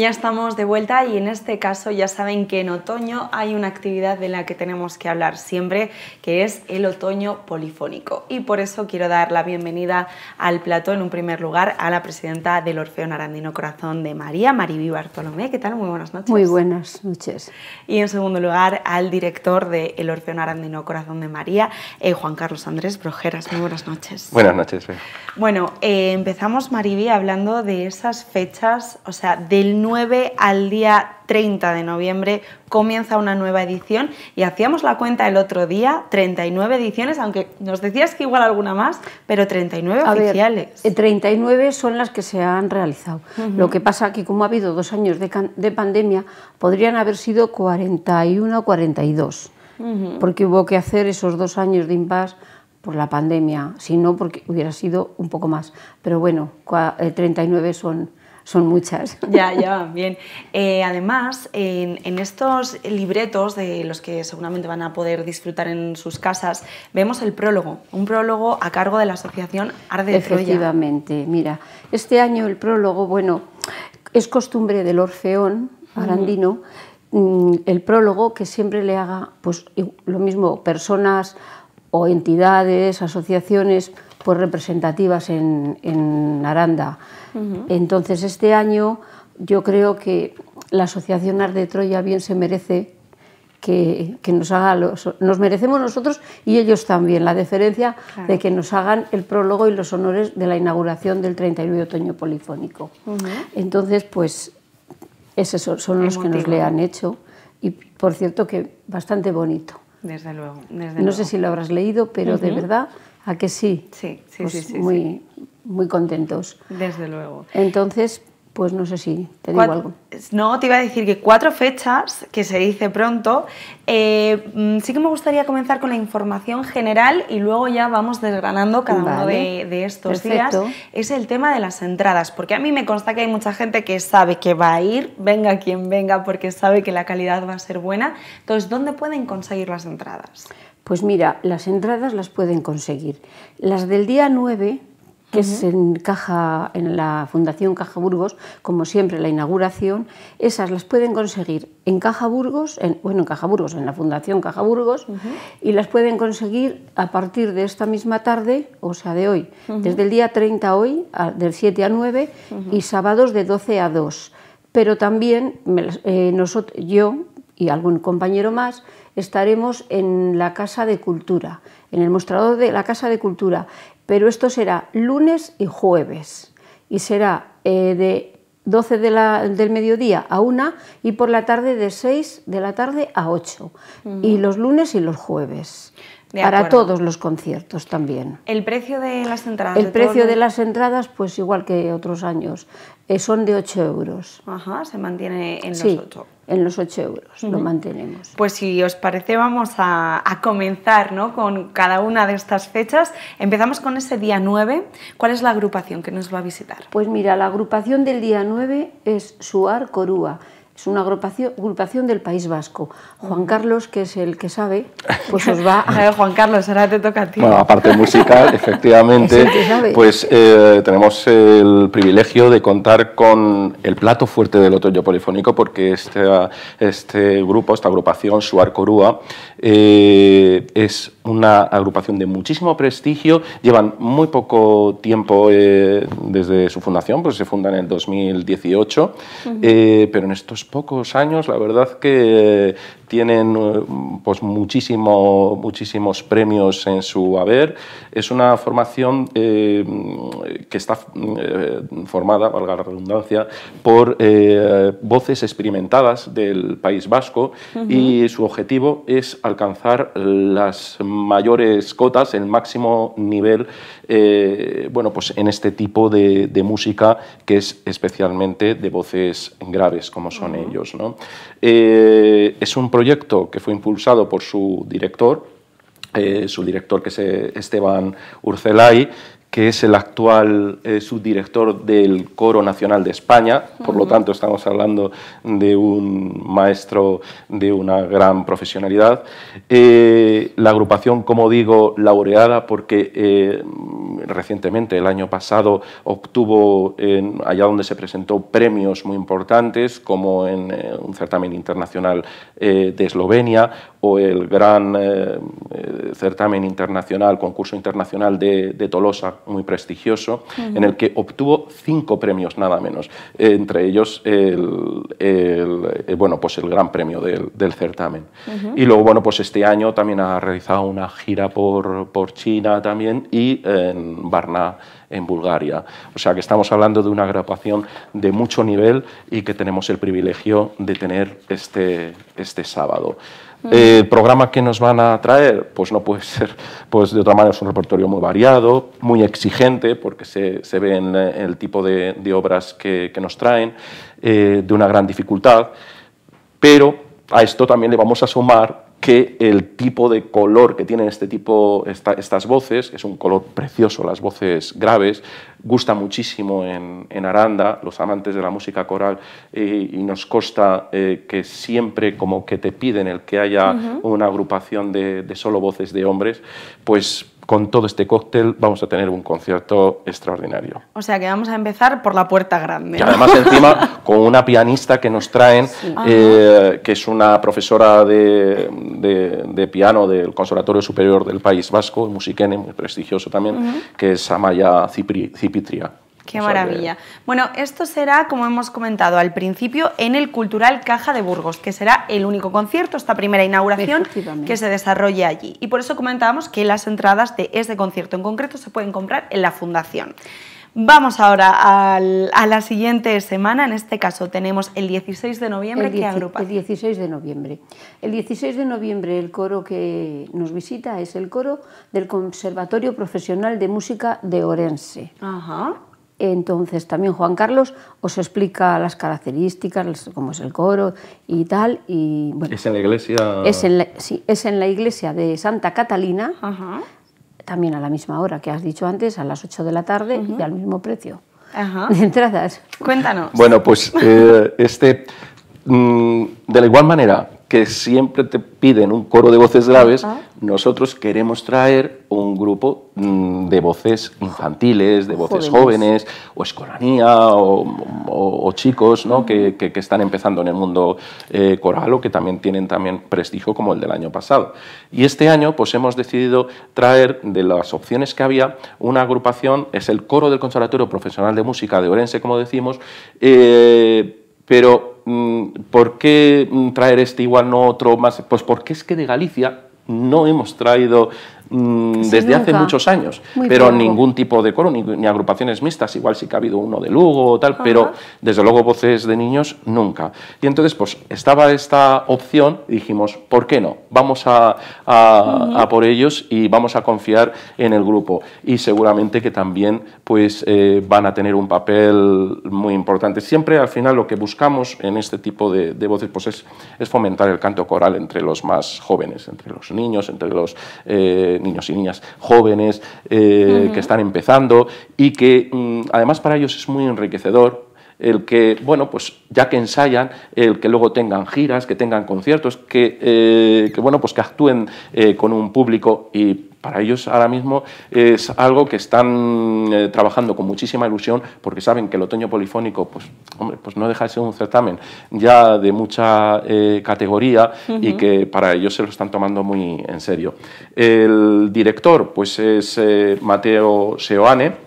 ya estamos de vuelta y en este caso ya saben que en otoño hay una actividad de la que tenemos que hablar siempre, que es el otoño polifónico. Y por eso quiero dar la bienvenida al plato, en un primer lugar a la presidenta del Orfeo Narandino Corazón de María, Mariví Bartolomé. ¿Qué tal? Muy buenas noches. Muy buenas noches. Y en segundo lugar al director del Orfeo Narandino Corazón de María, eh, Juan Carlos Andrés Brojeras. Muy buenas noches. Buenas noches. Bueno, eh, empezamos, Mariví, hablando de esas fechas, o sea, del al día 30 de noviembre comienza una nueva edición y hacíamos la cuenta el otro día, 39 ediciones, aunque nos decías que igual alguna más, pero 39 A oficiales. Eh, ver, 39 son las que se han realizado. Lo que pasa que como ha habido dos años de, pandemia, podrían haber sido 41 o 42, porque hubo que hacer esos dos años de impasse por la pandemia, si no, porque hubiera sido un poco más. Pero bueno, 39 eh, son son muchas. Ya, ya, bien. Eh, además, en, estos libretos de los que seguramente van a poder disfrutar en sus casas, vemos el prólogo, un prólogo a cargo de la asociación Arde de Efectivamente, mira, este año el prólogo, bueno, es costumbre del Orfeón arandino, mm, el prólogo que siempre le haga, pues lo mismo, personas o entidades, asociaciones, pues, representativas en, Aranda. Entonces este año yo creo que la Asociación Arte de Troya bien se merece que, nos haga los, nos merecemos nosotros y ellos también la deferencia de que nos hagan el prólogo y los honores de la inauguración del 39 de otoño polifónico. Entonces, pues esos son, los que nos le han hecho y por cierto que bastante bonito. Desde luego. no sé si lo habrás leído, pero de verdad ¿A que sí? Pues sí, sí, sí, muy, Muy contentos. Desde luego. Entonces, pues no sé si te digo algo. No, te iba a decir que cuatro fechas, que se dice pronto. Eh, mm, sí que me gustaría comenzar con la información general y luego ya vamos desgranando cada uno de, de estos días. Es el tema de las entradas, porque a mí me consta que hay mucha gente que sabe que va a ir, venga quien venga, porque sabe que la calidad va a ser buena. Entonces, ¿dónde pueden conseguir las entradas? Pues mira, las entradas las pueden conseguir. Las del día 9, que es se en la Fundación Caja Burgos, como siempre la inauguración, esas las pueden conseguir en Caja Burgos, en, bueno, en Cajaburgos, en la Fundación Caja Burgos, y las pueden conseguir a partir de esta misma tarde, o sea, de hoy, desde el día 30 hoy, del 7 a 9, y sábados de 12 a 2. Pero también eh, yo y algún compañero más, estaremos en la Casa de Cultura, en el mostrador de la Casa de Cultura, pero esto será lunes y jueves y será eh, de 12 del mediodía a 1 y por la tarde de 6 de la tarde a 8 y los lunes y los jueves para todos los conciertos también. ¿El precio de las entradas? El precio de las entradas, pues igual que otros años, eh, son de 8 euros. Ajá, se mantiene en los 8. En los 8 euros lo mantenemos. Pues si os parece, vamos a, comenzar con cada una de estas fechas. Empezamos con ese día 9. ¿Cuál es la agrupación que nos va a visitar? Pues mira, la agrupación del día 9 es Suar Corúa es una agrupación, del País Vasco. Juan Carlos, que es el que sabe, pues os va a... ver, Juan Carlos, ahora te toca a ti. Bueno, aparte musical, efectivamente, pues eh, tenemos el privilegio de contar con el plato fuerte del otoño polifónico, porque este, este grupo, esta agrupación, Suar Corúa, eh, es una agrupación de muchísimo prestigio, llevan muy poco tiempo eh, desde su fundación, pues se funda en el 2018, pero en estos pocos años, la verdad que tienen eh, pues, muchísimo, muchísimos premios en su haber. Es una formación eh, que está eh, formada, valga la redundancia, por voces experimentadas del País Vasco y su objetivo es alcanzar las mayores cotas, el máximo nivel, bueno, pues en este tipo de, música que es especialmente de voces graves, como son ellos. ¿no? Eh, es un proyecto que fue impulsado por su director, eh, su director que es eh, Esteban Urcelay, que es el actual eh, subdirector del Coro Nacional de España, por lo tanto estamos hablando de un maestro de una gran profesionalidad. Eh, la agrupación, como digo, laureada porque eh, recientemente, el año pasado, obtuvo, allá donde se presentó, premios muy importantes, como en un certamen internacional de Eslovenia el gran eh, eh, certamen internacional, concurso internacional de, Tolosa, muy prestigioso, en el que obtuvo cinco premios nada menos, entre ellos el, eh, bueno, pues el gran premio del, certamen. Y luego, bueno, pues este año también ha realizado una gira por, China también y en Barna en Bulgaria. O sea que estamos hablando de una agrupación de mucho nivel y que tenemos el privilegio de tener este, este sábado. Mm. Eh, ¿El programa que nos van a traer? Pues no puede ser, pues de otra manera es un repertorio muy variado, muy exigente, porque se, se ve en eh, el tipo de, obras que, nos traen, eh, de una gran dificultad, pero a esto también le vamos a sumar que el tipo de color que tienen este tipo, estas voces, que es un color precioso, las voces graves, gusta muchísimo en, Aranda, los amantes de la música coral, eh, y nos consta eh, que siempre como que te piden el que haya una agrupación de, de, solo voces de hombres, pues con todo este cóctel vamos a tener un concierto extraordinario. O sea que vamos a empezar por la puerta grande. Y además encima con una pianista que nos traen, eh, que es una profesora de, piano del Conservatorio Superior del País Vasco, musiquene, muy prestigioso también, que es Amaya Cipitria. Qué maravilla. Bueno, esto será, como hemos comentado al principio, en el Cultural Caja de Burgos, que será el único concierto, esta primera inauguración que se desarrolle allí. Y por eso comentábamos que las entradas de este concierto en concreto se pueden comprar en la Fundación. Vamos ahora a la siguiente semana, en este caso tenemos el 16 de noviembre, que agrupa. El 16 de noviembre. El 16 de noviembre el coro que nos visita es el coro del Conservatorio Profesional de Música de Orense. Ajá. Entonces también Juan Carlos os explica las características, cómo es el coro y tal. Y, bueno, es en la iglesia. Es en sí, es en la iglesia de Santa Catalina, también a la misma hora que has dicho antes, a las 8 de la tarde y al mismo precio Ajá. de entradas. Cuéntanos. Bueno, pues eh, este, mm, de la igual manera que siempre te piden un coro de voces graves, nosotros queremos traer un grupo mm, de voces infantiles, de voces jóvenes, o escolanía, o, chicos ¿no? que, están empezando en el mundo eh, coral o que también tienen también prestigio como el del año pasado. Y este año pues hemos decidido traer de las opciones que había una agrupación, es el coro del Conservatorio Profesional de Música de Orense, como decimos, eh, pero Mm, ¿por qué mm, traer este igual no otro más? Pues porque es que de Galicia no hemos traído Mm, desde hace muchos años, pero ningún tipo de coro, ni, agrupaciones mixtas, igual sí que ha habido uno de Lugo o tal, pero desde luego voces de niños nunca. Y entonces, pues estaba esta opción, dijimos, ¿por qué no? Vamos a, por ellos y vamos a confiar en el grupo. Y seguramente que también pues, eh, van a tener un papel muy importante. Siempre al final lo que buscamos en este tipo de, voces pues, es, fomentar el canto coral entre los más jóvenes, entre los niños, entre los... Eh, niños y niñas jóvenes eh, que están empezando y que mm, además para ellos es muy enriquecedor el que, bueno, pues ya que ensayan, el que luego tengan giras, que tengan conciertos, que, eh, bueno, pues que actúen eh, con un público y para ellos ahora mismo es algo que están eh, trabajando con muchísima ilusión porque saben que el otoño polifónico, pues, hombre, pues no deja de ser un certamen ya de mucha categoría y que para ellos se lo están tomando muy en serio. El director, pues es Mateo Seoane,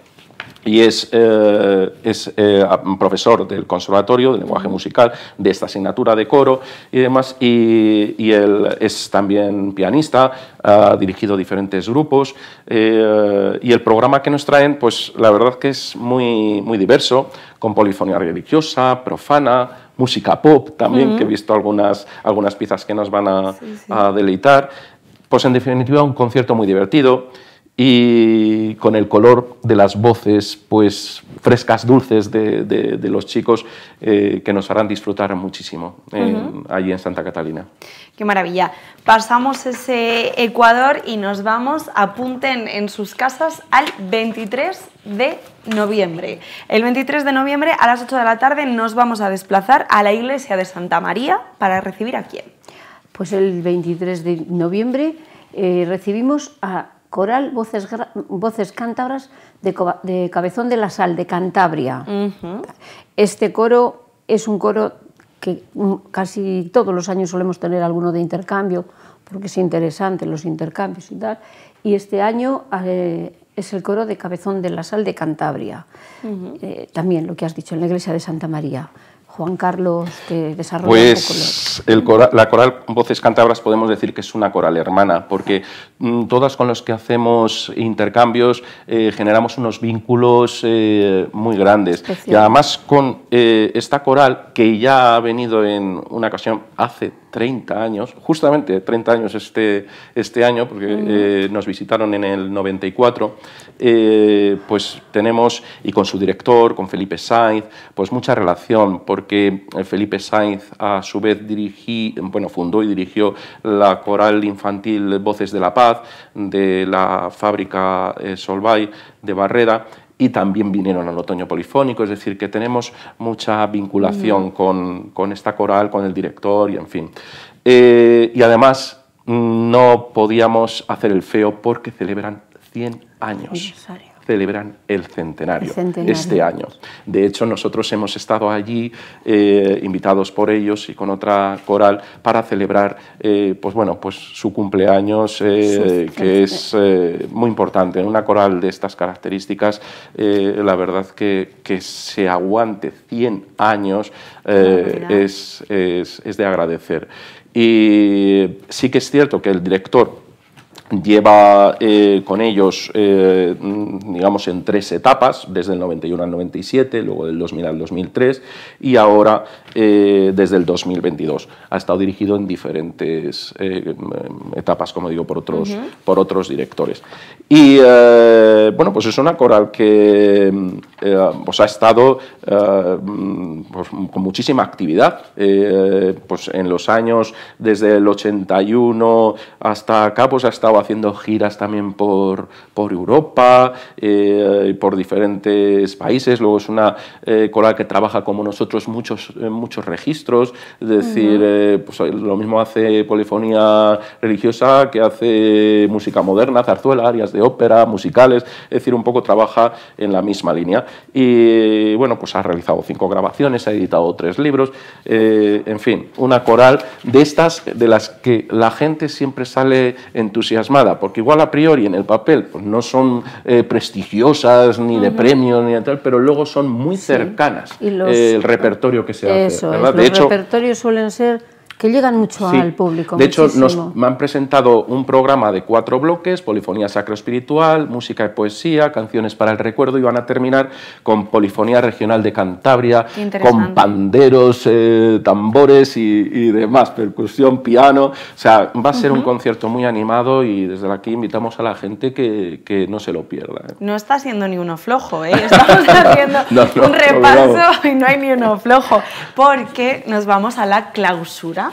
y es, eh, es eh, profesor del conservatorio de lenguaje musical, de esta asignatura de coro y demás, y, él es también pianista, ha dirigido diferentes grupos, eh, y el programa que nos traen, pues la verdad que es muy, muy diverso, con polifonía religiosa, profana, música pop también, que he visto algunas, algunas piezas que nos van a deleitar, pues en definitiva un concierto muy divertido y con el color de las voces pues frescas, dulces de, los chicos eh, que nos harán disfrutar muchísimo allí en Santa Catalina. Qué maravilla. Pasamos ese Ecuador y nos vamos, apunten en sus casas al 23 de noviembre. El 23 de noviembre a las 8 de la tarde nos vamos a desplazar a la iglesia de Santa María para recibir a quién. Pues el 23 de noviembre eh, recibimos a coral Voces, voces Cántabras de, Cabezón de la Sal, de Cantabria. Este coro es un coro que mm, casi todos los años solemos tener alguno de intercambio, porque es interesante los intercambios y tal. Y este año eh, es el coro de Cabezón de la Sal de Cantabria. Eh, también lo que has dicho, en la iglesia de Santa María. Juan Carlos, que desarrolla pues, la coral Voces Cántabras podemos decir que es una coral hermana, porque Mm, todas con las que hacemos intercambios, eh, generamos unos vínculos eh, muy grandes. Pues y además con eh, esta coral, que ya ha venido en una ocasión hace 30 años, justamente 30 años este, este año, porque nos visitaron en el 94, pues tenemos, y con su director, con Felipe Sainz, pues mucha relación, porque Felipe Sainz a su vez dirigí, bueno, fundó y dirigió la coral infantil Voces de la Paz, de la fábrica eh, Solvay de Barreda, y también vinieron al otoño polifónico, es decir, que tenemos mucha vinculación mm. con, esta coral, con el director y en fin. Eh, y además mm, no podíamos hacer el feo porque celebran 100 años celebran el centenario, este año. De hecho, nosotros hemos estado allí, eh, invitados por ellos y con otra coral, para celebrar eh, pues bueno, pues su cumpleaños, eh, que es muy importante. En una coral de estas características, la verdad que, se aguante 100 años es, es de agradecer. Y sí que es cierto que el director lleva eh, con ellos, eh, mm, digamos, en tres etapas, desde el 91 al 97, luego del 2000 al 2003 y ahora eh, desde el 2022. Ha estado dirigido en diferentes mm, etapas, como digo, por otros, por otros directores. Y bueno, pues es una coral que mm, pues ha estado pues con muchísima actividad pues en los años, desde el 81 hasta acá, pues ha estado haciendo giras también por, por Europa y eh, por diferentes países. Luego es una eh, coral que trabaja como nosotros muchos, eh, muchos registros, es decir, pues lo mismo hace polifonía religiosa que hace música moderna, zarzuela, áreas de ópera, musicales, es decir, un poco trabaja en la misma línea. Y bueno, pues ha realizado cinco grabaciones, ha editado tres libros, en fin, una coral de estas de las que la gente siempre sale entusiasmada porque igual a priori en el papel pues no son eh, prestigiosas ni de premio ni de tal, pero luego son muy cercanas eh, el repertorio que se hace. los repertorios suelen ser que llegan mucho al público. De hecho, nos, me han presentado un programa de cuatro bloques, polifonía sacro-espiritual, música y poesía, canciones para el recuerdo, y van a terminar con polifonía regional de Cantabria, con panderos, eh, tambores y, demás, percusión, piano. O sea, va a ser un concierto muy animado y desde aquí invitamos a la gente que, no se lo pierda. ¿eh? No está siendo ni uno flojo, ¿eh? estamos haciendo un repaso y no hay ni uno flojo, porque nos vamos a la clausura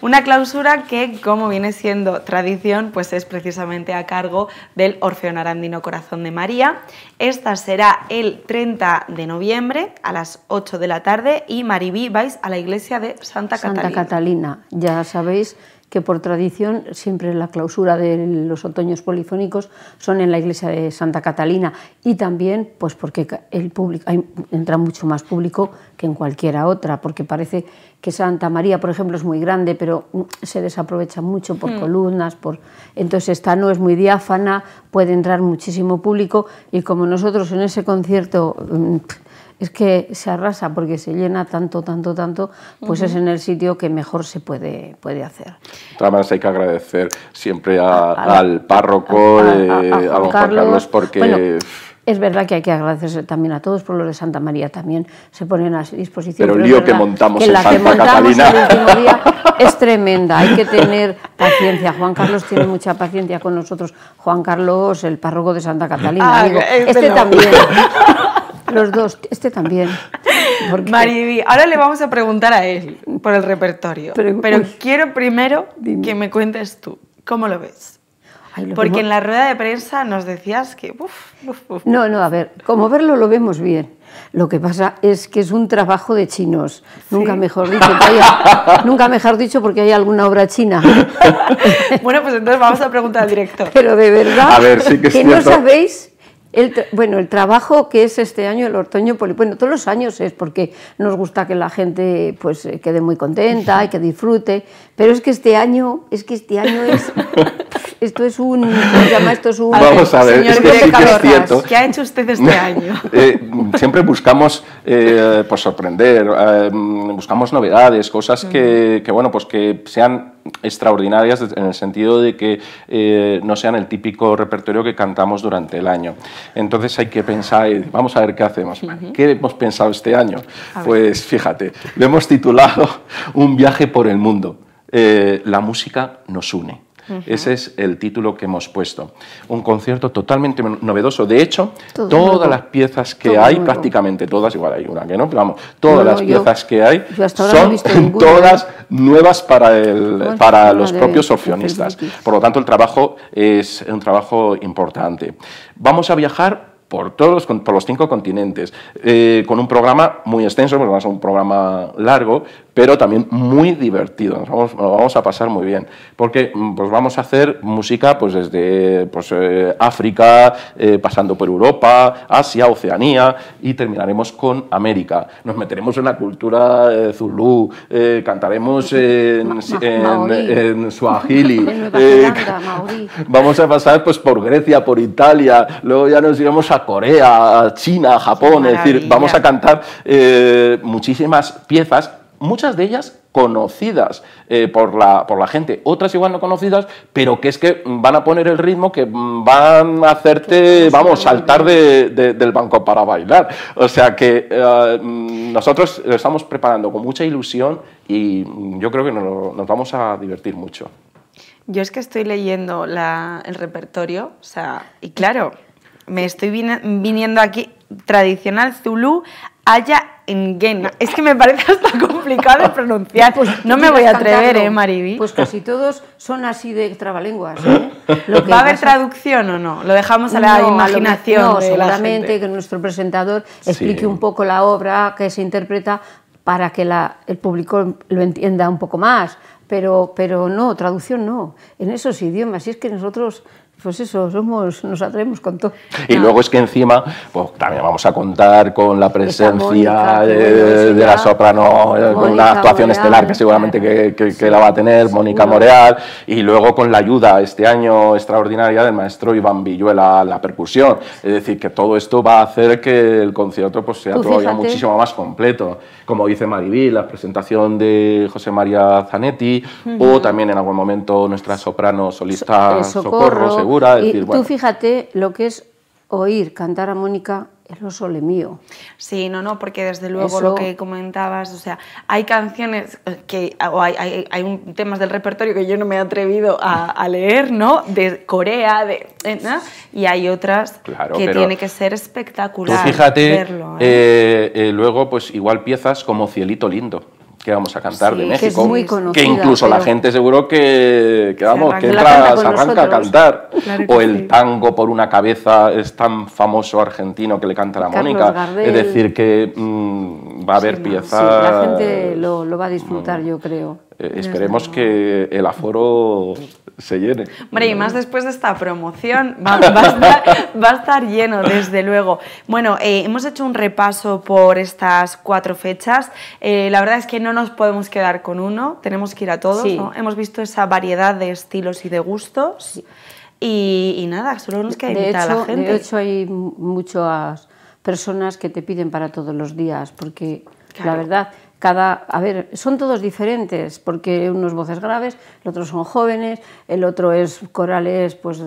una clausura que, como viene siendo tradición, pues es precisamente a cargo del Orfeo Narandino Corazón de María. Esta será el 30 de noviembre a las 8 de la tarde y Maribí vais a la iglesia de Santa Catalina. Santa Catalina, ya sabéis que por tradición siempre la clausura de los otoños polifónicos son en la iglesia de Santa Catalina y también pues porque el público entra mucho más público que en cualquiera otra, porque parece que Santa María, por ejemplo, es muy grande, pero se desaprovecha mucho por hmm. columnas, por entonces esta no es muy diáfana, puede entrar muchísimo público y como nosotros en ese concierto mm, es que se arrasa porque se llena tanto, tanto, tanto, pues es en el sitio que mejor se puede, puede hacer. Tramas hay que agradecer siempre al párroco, a, eh, Juan Carlos, porque... es verdad que hay que agradecer también a todos, por lo de Santa María también se ponen a disposición. Pero el lío que montamos en Santa que montamos Catalina. es tremenda, hay que tener paciencia. Juan Carlos tiene mucha paciencia con nosotros. Juan Carlos, el párroco de Santa Catalina. Ah, este también. Los dos, este también. Mariví, ahora le vamos a preguntar a él por el repertorio. Pero, quiero primero que me cuentes tú, ¿cómo lo ves? Porque en la rueda de prensa nos decías que... No, no, a ver, como verlo lo vemos bien. Lo que pasa es que es un trabajo de chinos. Nunca mejor dicho, mejor dicho porque hay alguna obra china. bueno, pues entonces vamos a preguntar al director. Pero de verdad, a ver, sí que, es que no sabéis el bueno, el trabajo que es este año el otoño poli, bueno, todos los años es porque nos gusta que la gente pues eh, quede muy contenta y que disfrute, pero es que este año, es que este año es esto es un. llama? Esto es un. Vamos a ver, ¿Qué ha hecho usted este año? Eh, siempre buscamos eh, pues, sorprender, eh, buscamos novedades, cosas que, bueno, pues que sean extraordinarias en el sentido de que eh, no sean el típico repertorio que cantamos durante el año. Entonces hay que pensar, vamos a ver qué hacemos. ¿Qué hemos pensado este año? pues fíjate, lo hemos titulado Un viaje por el mundo. la música nos une. Ese es el título que hemos puesto. Un concierto totalmente novedoso. De hecho, todas las piezas que hay, prácticamente todas, igual hay una que no, pero vamos, todas las piezas que hay son todas nuevas para, el, para los propios orfeonistas. Por lo tanto, el trabajo es un trabajo importante. Vamos a viajar por todos los cinco continentes, eh, con un programa muy extenso, porque vamos a un programa largo, pero también muy divertido. Nos vamos, a pasar muy bien, porque mm, pues, vamos a hacer música pues, desde pues, eh, África, eh, pasando por Europa, Asia, Oceanía y terminaremos con América. Nos meteremos en la cultura zulú, cantaremos en, en, Swahili, vamos a pasar pues, por Grecia, por Italia, luego ya nos iremos a Corea, China, Japón, es decir, vamos a cantar eh, muchísimas piezas, muchas de ellas conocidas eh, por, la, por la gente, otras igual no conocidas, pero que es que van a poner el ritmo que van a hacerte, vamos, saltar del banco para bailar. O sea que eh, nosotros lo estamos preparando con mucha ilusión y yo creo que nos, vamos a divertir mucho. Yo es que estoy leyendo el repertorio, o sea, y claro, me estoy viniendo aquí tradicional Zulu Aya Gena. Es que me parece hasta complicado de pronunciar. Pues no me voy a atrever, ¿eh, Pues casi todos son así de trabalenguas. ¿eh? ¿Va a haber traducción o no? Lo dejamos a la imaginación. de que nuestro presentador explique un poco la obra que se interpreta para que el público lo entienda un poco más. Pero, pero no, traducción no, en esos idiomas. Y es que nosotros pues eso, somos, nos atrevemos con todo. Y luego es que encima, pues también vamos a contar con la presencia de, la soprano, eh, con una actuación estelar que seguramente que, la va a tener Mónica Moreal, y luego con la ayuda este año extraordinaria del maestro Iván Villuela, la percusión. Es decir, que todo esto va a hacer que el concierto pues, sea todavía muchísimo más completo como dice Mariví, la presentación de José María Zanetti, o también en algún momento nuestra soprano solista Socorro, Segura. y tú fíjate lo que es oír cantar a Mónica eso sole mío. Sí, no, no, porque desde luego lo que comentabas, o sea, hay canciones que, o hay, un, temas del repertorio que yo no me he atrevido a, leer, ¿no? De Corea, de, eh, y hay otras que tiene que ser espectacular. fíjate, ¿eh? Eh, luego, pues igual piezas como Cielito Lindo que vamos a cantar de México. Que, incluso la gente seguro que, vamos, que entra, se arranca a cantar. o el tango por una cabeza es tan famoso argentino que le canta la Mónica. Es decir, que mm, va a haber piezas. la gente lo, va a disfrutar, mm, yo creo. Eh, esperemos que el aforo se llene. Hombre, y más después de esta promoción, va, a, estar, lleno, desde luego. Bueno, eh, hemos hecho un repaso por estas cuatro fechas. Eh, la verdad es que no nos podemos quedar con uno, tenemos que ir a todos. Hemos visto esa variedad de estilos y de gustos. Y, nada, solo nos queda invitar a la gente. De hecho, hay muchas personas que te piden para todos los días, porque la verdad cada, a ver, son todos diferentes, porque unos voces graves, los otros son jóvenes, el otro es corales, pues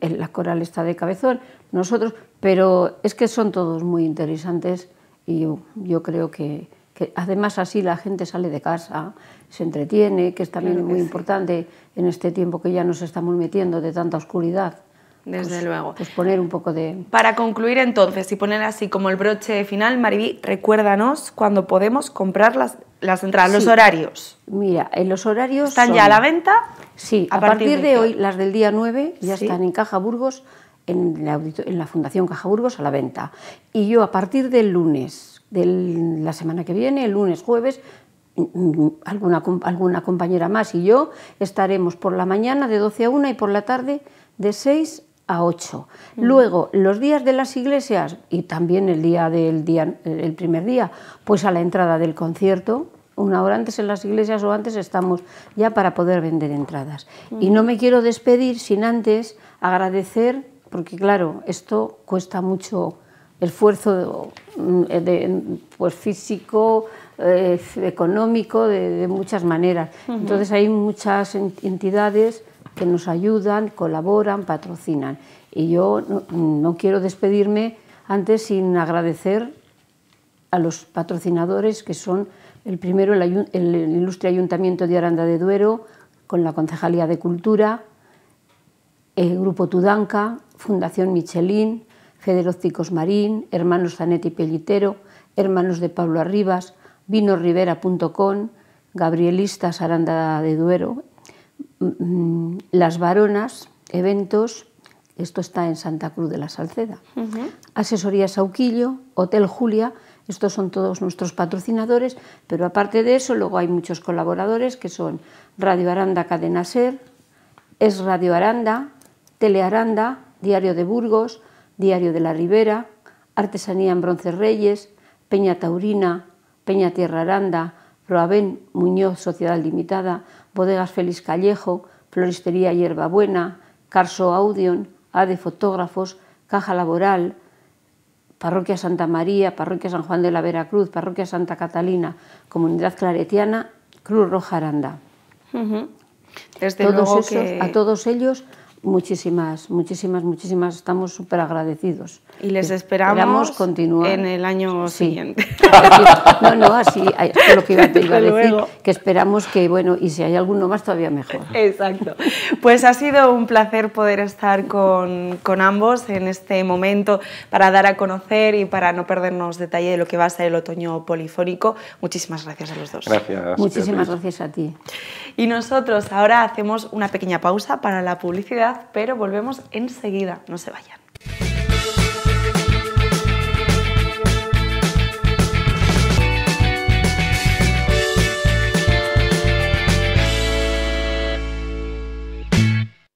la coral está de cabezón, nosotros, pero es que son todos muy interesantes y yo, creo que, además así la gente sale de casa, se entretiene, que es también muy importante en este tiempo que ya nos estamos metiendo de tanta oscuridad desde pues, luego. Pues poner un poco de... Para concluir entonces y poner así como el broche final, Mariví, recuérdanos cuando podemos comprar las, las entradas, los horarios. Mira, en eh, los horarios... ¿Están ya a la venta? Sí, a, partir, de, hoy, las del día 9, ya están en Caja Burgos, en la, Fundación Caja Burgos a la venta. Y yo a partir del lunes, de la semana que viene, el lunes, jueves, mm, mm, alguna, alguna compañera más y yo estaremos por la mañana de 12 a 1 y por la tarde de 6 a 8. Mm. Luego, los días de las iglesias y también el día del día, el primer día, pues a la entrada del concierto, una hora antes en las iglesias o antes estamos ya para poder vender entradas. Mm. Y no me quiero despedir sin antes agradecer, porque claro, esto cuesta mucho esfuerzo mm, pues físico, eh, económico, de, muchas maneras. Entonces hay muchas entidades que nos ayudan, colaboran, patrocinan. Y yo no, quiero despedirme antes sin agradecer a los patrocinadores que son el primero el, ilustre Ayuntamiento de Aranda de Duero con la Concejalía de Cultura, el Grupo Tudanca, Fundación Michelin, Federócticos Marín, Hermanos Zanetti Pellitero, Hermanos de Pablo Arribas, vinorrivera.com, Gabrielistas Aranda de Duero, Mm, las varonas, eventos, esto está en Santa Cruz de la Salceda. Asesoría Sauquillo, Hotel Julia, estos son todos nuestros patrocinadores, pero aparte de eso, luego hay muchos colaboradores que son Radio Aranda Cadena Ser, Es Radio Aranda, Tele Aranda, Diario de Burgos, Diario de la Ribera, Artesanía en Bronce Reyes, Peña Taurina, Peña Tierra Aranda, Roabén, Muñoz Sociedad Limitada, Bodegas Feliz Callejo, Floristería Hierbabuena, Carso Audion, A de Fotógrafos, Caja Laboral, Parroquia Santa María, Parroquia San Juan de la Veracruz, Parroquia Santa Catalina, Comunidad Claretiana, Cruz Roja Aranda. A todos ellos Muchísimas, muchísimas, muchísimas. Estamos súper agradecidos. Y les esperamos, continuar. en el año siguiente. No, no, así es lo que iba, a decir, que esperamos que, bueno, y si hay alguno más, todavía mejor. Exacto. Pues ha sido un placer poder estar con, con ambos en este momento para dar a conocer y para no perdernos detalle de lo que va a ser el otoño polifónico. Muchísimas gracias a los dos. Gracias. Muchísimas gracias a ti. Y nosotros ahora hacemos una pequeña pausa para la publicidad pero volvemos enseguida. No se vayan.